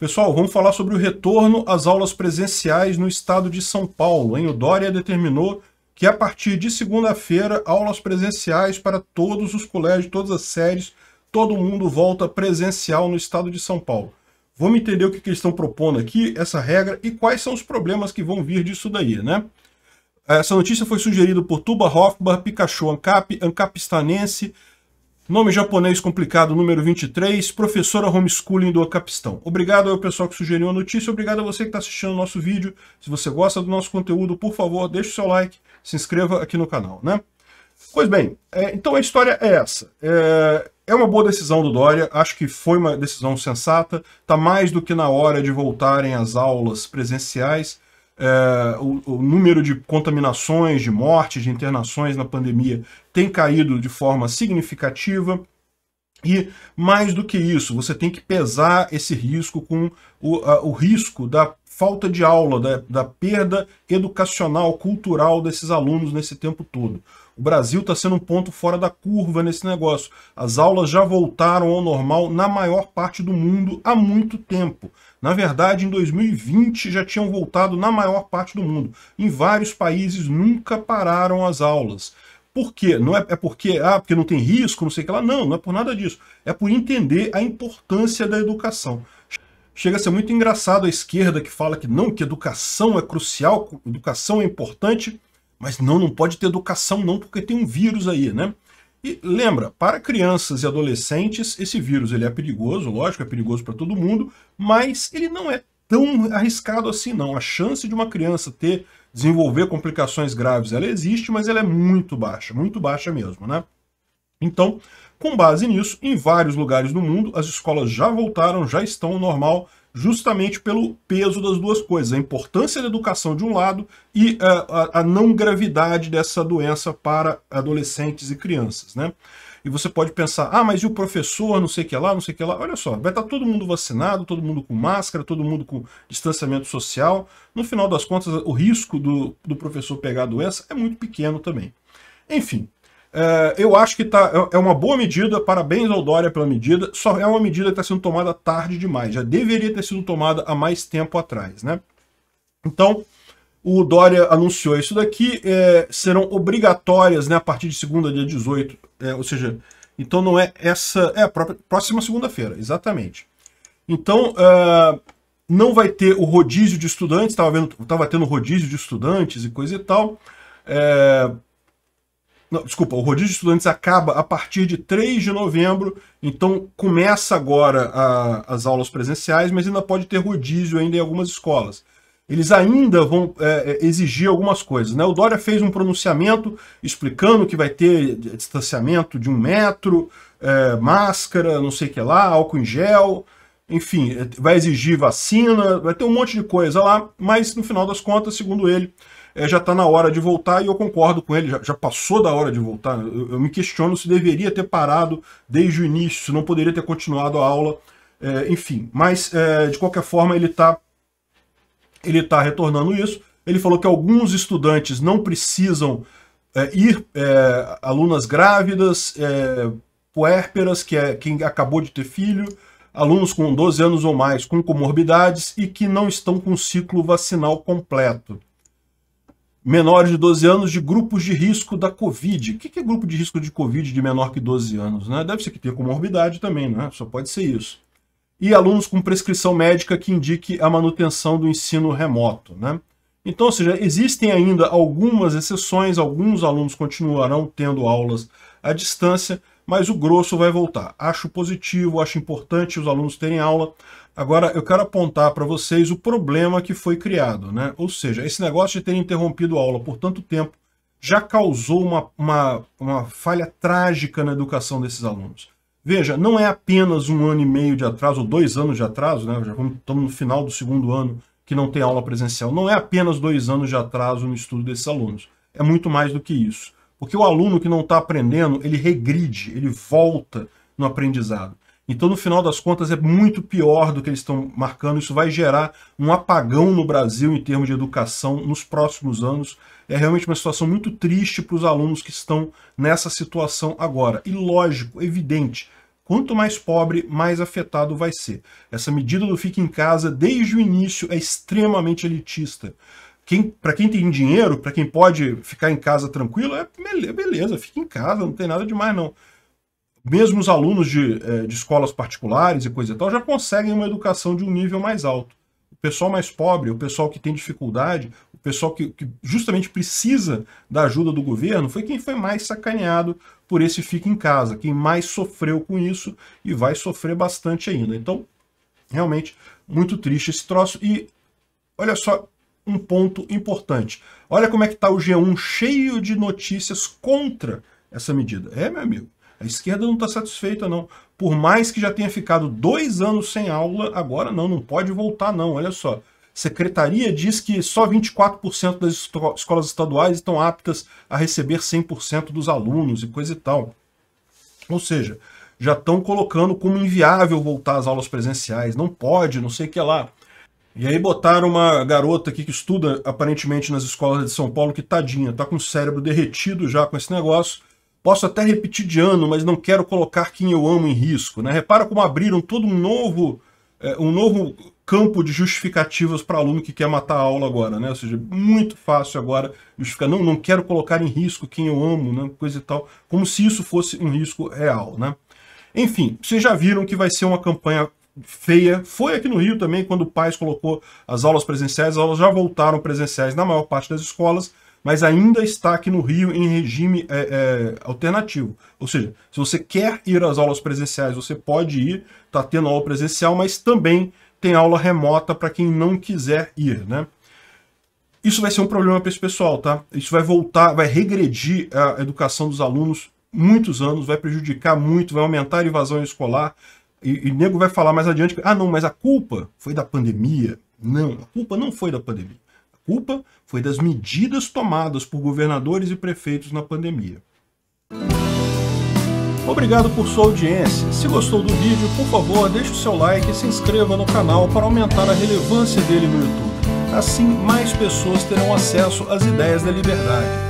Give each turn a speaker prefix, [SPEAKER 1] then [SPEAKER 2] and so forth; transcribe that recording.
[SPEAKER 1] Pessoal, vamos falar sobre o retorno às aulas presenciais no estado de São Paulo. Hein? O Dória determinou que a partir de segunda-feira, aulas presenciais para todos os colégios, todas as séries, todo mundo volta presencial no estado de São Paulo. Vamos entender o que, que eles estão propondo aqui, essa regra, e quais são os problemas que vão vir disso daí, né? Essa notícia foi sugerida por Tuba Hofbar, Pikachu Ancap, Ancapistanense, Nome japonês complicado, número 23, professora homeschooling do Acapistão. Obrigado ao pessoal que sugeriu a notícia, obrigado a você que está assistindo o nosso vídeo. Se você gosta do nosso conteúdo, por favor, deixe o seu like, se inscreva aqui no canal, né? Pois bem, é, então a história é essa. É, é, uma boa decisão do Dória, acho que foi uma decisão sensata, está mais do que na hora de voltarem às aulas presenciais, é, o, o, número de contaminações, de mortes, de internações na pandemia tem caído de forma significativa. E mais do que isso, você tem que pesar esse risco com o, a, o risco da falta de aula, da, da perda educacional, cultural desses alunos nesse tempo todo. O Brasil está sendo um ponto fora da curva nesse negócio. As aulas já voltaram ao normal na maior parte do mundo há muito tempo. Na verdade, em 2020 já tinham voltado na maior parte do mundo. Em vários países nunca pararam as aulas. Por quê? Não é, é porque, ah, porque não tem risco, não sei o que lá. Não, não é por nada disso. É por entender a importância da educação. Chega a ser muito engraçado a esquerda que fala que não, que educação é crucial, educação é importante mas não, não pode ter educação não, porque tem um vírus aí, né? E lembra, para crianças e adolescentes, esse vírus ele é perigoso, lógico, é perigoso para todo mundo, mas ele não é tão arriscado assim não. A chance de uma criança ter desenvolver complicações graves, ela existe, mas ela é muito baixa, muito baixa mesmo, né? Então, com base nisso, em vários lugares do mundo, as escolas já voltaram, já estão ao normal, justamente pelo peso das duas coisas, a importância da educação de um lado e eh, a, a, não gravidade dessa doença para adolescentes e crianças, né? E você pode pensar, ah, mas e o professor, não sei o que lá, não sei o que lá. Olha só, vai estar tá todo mundo vacinado, todo mundo com máscara, todo mundo com distanciamento social. No final das contas, o risco do, do professor pegar a doença é muito pequeno também. Enfim, é, eu acho que tá, é, é uma boa medida, parabéns ao Dória pela medida, só é uma medida que está sendo tomada tarde demais, já deveria ter sido tomada há mais tempo atrás, né? Então, o Dória anunciou isso daqui, é, serão obrigatórias né, a partir de segunda, dia 18, é, ou seja, então não é essa, é a própria, próxima segunda-feira, exatamente. Então, é, não vai ter o rodízio de estudantes, estava tava tendo rodízio de estudantes e coisa e tal, é, não, desculpa, o rodízio de estudantes acaba a partir de 3 de novembro, então começa agora a, as aulas presenciais, mas ainda pode ter rodízio ainda em algumas escolas. Eles ainda vão é, é, exigir algumas coisas. Né? O Dória fez um pronunciamento explicando que vai ter distanciamento de um metro, é, máscara, não sei o que lá, álcool em gel, enfim, é, vai exigir vacina, vai ter um monte de coisa lá, mas no final das contas, segundo ele, é, já está na hora de voltar e eu concordo com ele, já, já passou da hora de voltar. Eu, eu, me questiono se deveria ter parado desde o início, se não poderia ter continuado a aula, é, enfim. Mas, é, de qualquer forma, ele está ele tá retornando isso. Ele falou que alguns estudantes não precisam é, ir, é, alunas grávidas, é, puérperas, que é quem acabou de ter filho, alunos com 12 anos ou mais com comorbidades e que não estão com o ciclo vacinal completo menores de 12 anos de grupos de risco da Covid. O que é grupo de risco de Covid de menor que 12 anos? Né? Deve ser que tenha comorbidade também, né? Só pode ser isso. E alunos com prescrição médica que indique a manutenção do ensino remoto, né? Então, ou seja, existem ainda algumas exceções, alguns alunos continuarão tendo aulas à distância, mas o grosso vai voltar. Acho positivo, acho importante os alunos terem aula, Agora, eu quero apontar para vocês o problema que foi criado, né? Ou seja, esse negócio de ter interrompido a aula por tanto tempo já causou uma, uma, uma falha trágica na educação desses alunos. Veja, não é apenas um ano e meio de atraso, ou dois anos de atraso, né? Já estamos no final do segundo ano que não tem aula presencial. Não é apenas dois anos de atraso no estudo desses alunos. É muito mais do que isso. Porque o aluno que não está aprendendo, ele regride, ele volta no aprendizado. Então, no final das contas, é muito pior do que eles estão marcando. Isso vai gerar um apagão no Brasil em termos de educação nos próximos anos. É realmente uma situação muito triste para os alunos que estão nessa situação agora. E lógico, evidente, quanto mais pobre, mais afetado vai ser. Essa medida do fique em casa, desde o início, é extremamente elitista. Quem, para quem tem dinheiro, para quem pode ficar em casa tranquilo, é, é beleza, fica em casa, não tem nada demais não mesmo os alunos de, eh, de escolas particulares e coisa e tal já conseguem uma educação de um nível mais alto. O pessoal mais pobre, o pessoal que tem dificuldade, o pessoal que, que justamente precisa da ajuda do governo, foi quem foi mais sacaneado por esse fica em casa, quem mais sofreu com isso e vai sofrer bastante ainda. Então, realmente, muito triste esse troço. E olha só um ponto importante. Olha como é que está o G1 cheio de notícias contra essa medida. É, meu amigo a esquerda não está satisfeita, não. Por mais que já tenha ficado dois anos sem aula, agora não, não pode voltar, não. Olha só. Secretaria diz que só 24% das escolas estaduais estão aptas a receber 100% dos alunos e coisa e tal. Ou seja, já estão colocando como inviável voltar às aulas presenciais. Não pode, não sei o que lá. E aí botaram uma garota aqui que estuda aparentemente nas escolas de São Paulo, que tadinha, tá com o cérebro derretido já com esse negócio. Posso até repetir de ano, mas não quero colocar quem eu amo em risco. Né? Repara como abriram todo um novo, é, um novo campo de justificativas para aluno que quer matar a aula agora, né? Ou seja, muito fácil agora justificar, não, não quero colocar em risco quem eu amo, né? Coisa e tal, como se isso fosse um risco real, né? Enfim, vocês já viram que vai ser uma campanha feia. Foi aqui no Rio também, quando o Paz colocou as aulas presenciais, as aulas já voltaram presenciais na maior parte das escolas, mas ainda está aqui no Rio em regime é, é, alternativo. Ou seja, se você quer ir às aulas presenciais, você pode ir, está tendo aula presencial, mas também tem aula remota para quem não quiser ir, né? Isso vai ser um problema para esse pessoal, tá? Isso vai voltar, vai regredir a educação dos alunos muitos anos, vai prejudicar muito, vai aumentar a evasão escolar. E, e nego vai falar mais adiante, ah não, mas a culpa foi da pandemia. Não, a culpa não foi da pandemia culpa foi das medidas tomadas por governadores e prefeitos na pandemia. Obrigado por sua audiência. Se gostou do vídeo, por favor, deixe o seu like e se inscreva no canal para aumentar a relevância dele no YouTube. Assim, mais pessoas terão acesso às ideias da liberdade.